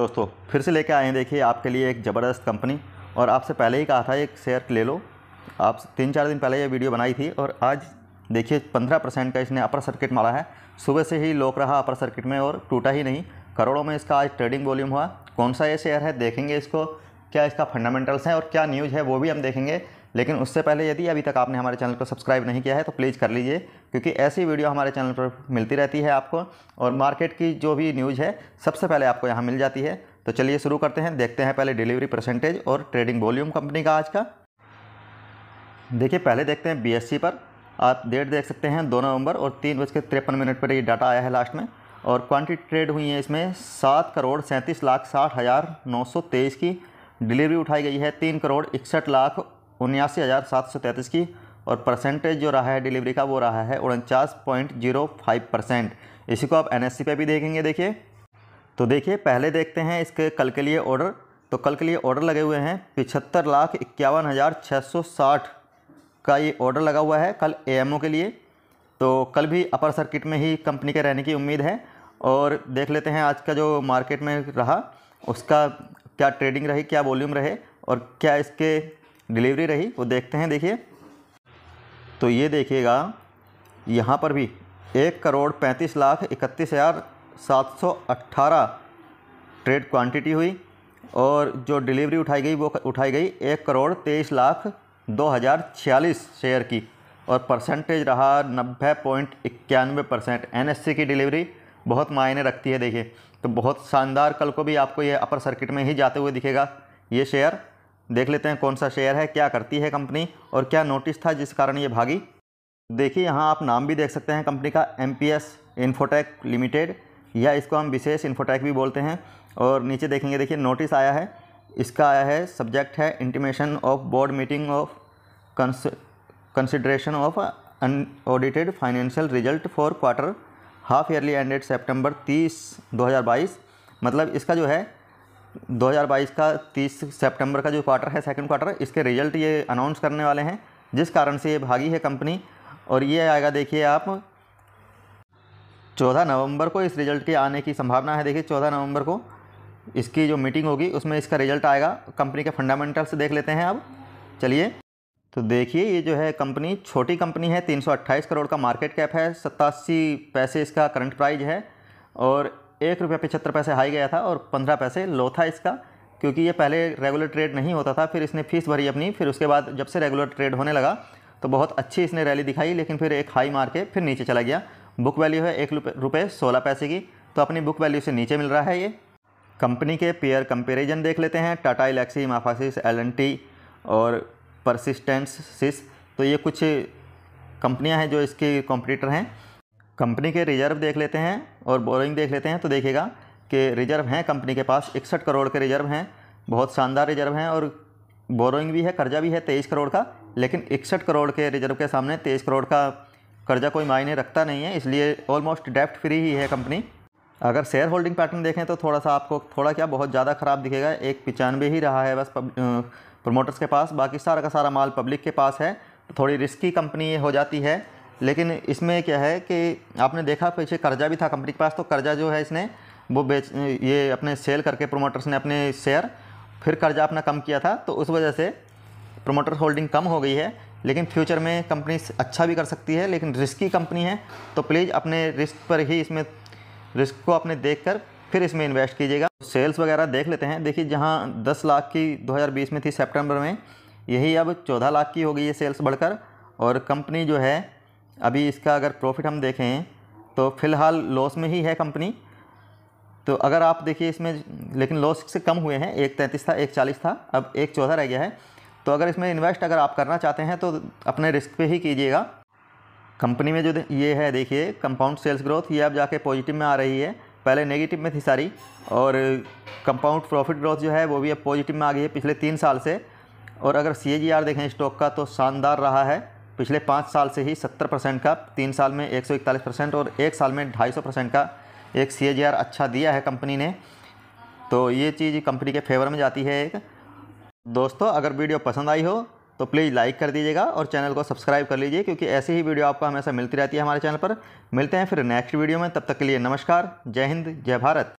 दोस्तों फिर से लेके आए हैं देखिए आपके लिए एक ज़बरदस्त कंपनी और आपसे पहले ही कहा था एक शेयर ले लो आप तीन चार दिन पहले ये वीडियो बनाई थी और आज देखिए पंद्रह परसेंट का इसने अपर सर्किट मारा है सुबह से ही लोक रहा अपर सर्किट में और टूटा ही नहीं करोड़ों में इसका आज ट्रेडिंग वॉल्यूम हुआ कौन सा ये शेयर है देखेंगे इसको क्या इसका फंडामेंटल्स हैं और क्या न्यूज़ है वो भी हम देखेंगे लेकिन उससे पहले यदि अभी तक आपने हमारे चैनल को सब्सक्राइब नहीं किया है तो प्लीज़ कर लीजिए क्योंकि ऐसी वीडियो हमारे चैनल पर मिलती रहती है आपको और मार्केट की जो भी न्यूज़ है सबसे पहले आपको यहाँ मिल जाती है तो चलिए शुरू करते हैं देखते हैं पहले डिलीवरी परसेंटेज और ट्रेडिंग वॉल्यूम कंपनी का आज का देखिए पहले देखते हैं बी पर आप डेट देख सकते हैं दो नवंबर और तीन बज के तिरपन मिनट पर ये डाटा आया है लास्ट में और क्वांटिटी ट्रेड हुई है इसमें सात करोड़ सैंतीस लाख साठ हज़ार नौ सौ तेईस की डिलीवरी उठाई गई है तीन करोड़ इकसठ लाख उन्यासी हज़ार सात सौ तैंतीस की और परसेंटेज जो रहा है डिलीवरी का वो रहा है उनचास पॉइंट जीरो फाइव परसेंट इसी को आप एन एस पे भी देखेंगे देखिए तो देखिए पहले देखते हैं इसके कल के लिए ऑर्डर तो कल के लिए ऑर्डर लगे हुए हैं पिछहत्तर लाख इक्यावन हज़ार छः सौ साठ का ये ऑर्डर लगा हुआ है कल ए के लिए तो कल भी अपर सर्किट में ही कंपनी के रहने की उम्मीद है और देख लेते हैं आज का जो मार्केट में रहा उसका क्या ट्रेडिंग रही क्या वॉल्यूम रहे और क्या इसके डिलीवरी रही वो देखते हैं देखिए तो ये देखिएगा यहाँ पर भी एक करोड़ पैंतीस लाख इकतीस हज़ार सात सौ अट्ठारह ट्रेड क्वांटिटी हुई और जो डिलीवरी उठाई गई वो उठाई गई एक करोड़ तेईस लाख दो हज़ार छियालीस शेयर की और परसेंटेज रहा नब्बे पॉइंट इक्यानवे परसेंट एन की डिलीवरी बहुत मायने रखती है देखिए तो बहुत शानदार कल को भी आपको ये अपर सर्किट में ही जाते हुए दिखेगा ये शेयर देख लेते हैं कौन सा शेयर है क्या करती है कंपनी और क्या नोटिस था जिस कारण ये भागी देखिए यहाँ आप नाम भी देख सकते हैं कंपनी का M P S Infotech limited या इसको हम विशेष इन्फोटेक भी बोलते हैं और नीचे देखेंगे देखिए नोटिस आया है इसका आया है सब्जेक्ट है intimation of board meeting of consideration of unaudited financial result for quarter half yearly ended September तीस 2022 मतलब इसका जो है 2022 का 30 सितंबर का जो क्वार्टर है सेकंड क्वार्टर इसके रिजल्ट ये अनाउंस करने वाले हैं जिस कारण से ये भागी है कंपनी और ये आएगा देखिए आप 14 नवंबर को इस रिजल्ट के आने की संभावना है देखिए 14 नवंबर को इसकी जो मीटिंग होगी उसमें इसका रिजल्ट आएगा कंपनी के फंडामेंटल्स देख लेते हैं अब चलिए तो देखिए ये जो है कंपनी छोटी कंपनी है तीन करोड़ का मार्केट कैप है सत्तासी पैसे इसका करंट प्राइज है और एक रुपये पचहत्तर पैसे हाई गया था और पंद्रह पैसे लो था इसका क्योंकि ये पहले रेगुलर ट्रेड नहीं होता था फिर इसने फीस भरी अपनी फिर उसके बाद जब से रेगुलर ट्रेड होने लगा तो बहुत अच्छी इसने रैली दिखाई लेकिन फिर एक हाई मार के फिर नीचे चला गया बुक वैल्यू है एक रुपये सोलह पैसे की तो अपनी बुक वैल्यू से नीचे मिल रहा है ये कंपनी के पेयर कंपेरिजन देख लेते हैं टाटा इलेक्सी माफासिस एल और परसिस्टेंस सिस तो ये कुछ कंपनियाँ हैं जो इसके कॉम्पिटिटर हैं कंपनी के रिजर्व देख लेते हैं और बोरिंग देख लेते हैं तो देखिएगा कि रिजर्व हैं कंपनी के पास इकसठ करोड़ के रिजर्व हैं बहुत शानदार रिजर्व हैं और बोरोइंग भी है कर्जा भी है तेईस करोड़ का लेकिन इकसठ करोड़ के रिजर्व के सामने तेईस करोड़ का कर्जा कोई मायने रखता नहीं है इसलिए ऑलमोस्ट डेप्ट फ्री ही है कंपनी अगर शेयर होल्डिंग पैटर्न देखें तो थोड़ा सा आपको थोड़ा क्या बहुत ज़्यादा ख़राब दिखेगा एक पिचानवे ही रहा है बस प्रमोटर्स के पास बाकी सारा का सारा माल पब्लिक के पास है तो थोड़ी रिस्की कंपनी हो जाती है लेकिन इसमें क्या है कि आपने देखा पीछे कर्जा भी था कंपनी के पास तो कर्जा जो है इसने वो बेच ये अपने सेल करके प्रोमोटर्स ने अपने शेयर फिर कर्जा अपना कम किया था तो उस वजह से प्रोमोटर्स होल्डिंग कम हो गई है लेकिन फ्यूचर में कंपनी अच्छा भी कर सकती है लेकिन रिस्की कंपनी है तो प्लीज़ अपने रिस्क पर ही इसमें रिस्क को अपने देख कर फिर इसमें इन्वेस्ट कीजिएगा सेल्स वगैरह देख लेते हैं देखिए जहाँ दस लाख की दो में थी सेप्टेम्बर में यही अब चौदह लाख की हो गई है सेल्स बढ़कर और कंपनी जो है अभी इसका अगर प्रॉफिट हम देखें तो फ़िलहाल लॉस में ही है कंपनी तो अगर आप देखिए इसमें लेकिन लॉस से कम हुए हैं एक तैंतीस था एक चालीस था अब एक चौदह रह गया है तो अगर इसमें इन्वेस्ट अगर आप करना चाहते हैं तो अपने रिस्क पे ही कीजिएगा कंपनी में जो ये है देखिए कंपाउंड सेल्स ग्रोथ ये अब जाके पॉजिटिव में आ रही है पहले नेगेटिव में थी सारी और कंपाउंड प्रॉफिट ग्रोथ जो है वो भी अब पॉजिटिव में आ गई है पिछले तीन साल से और अगर सी देखें स्टॉक का तो शानदार रहा है पिछले पाँच साल से ही सत्तर परसेंट का तीन साल में एक सौ इकतालीस परसेंट और एक साल में ढाई सौ परसेंट का एक सी अच्छा दिया है कंपनी ने तो ये चीज़ कंपनी के फेवर में जाती है एक दोस्तों अगर वीडियो पसंद आई हो तो प्लीज़ लाइक कर दीजिएगा और चैनल को सब्सक्राइब कर लीजिए क्योंकि ऐसी ही वीडियो आपको हमेशा मिलती रहती है हमारे चैनल पर मिलते हैं फिर नेक्स्ट वीडियो में तब तक के लिए नमस्कार जय हिंद जय भारत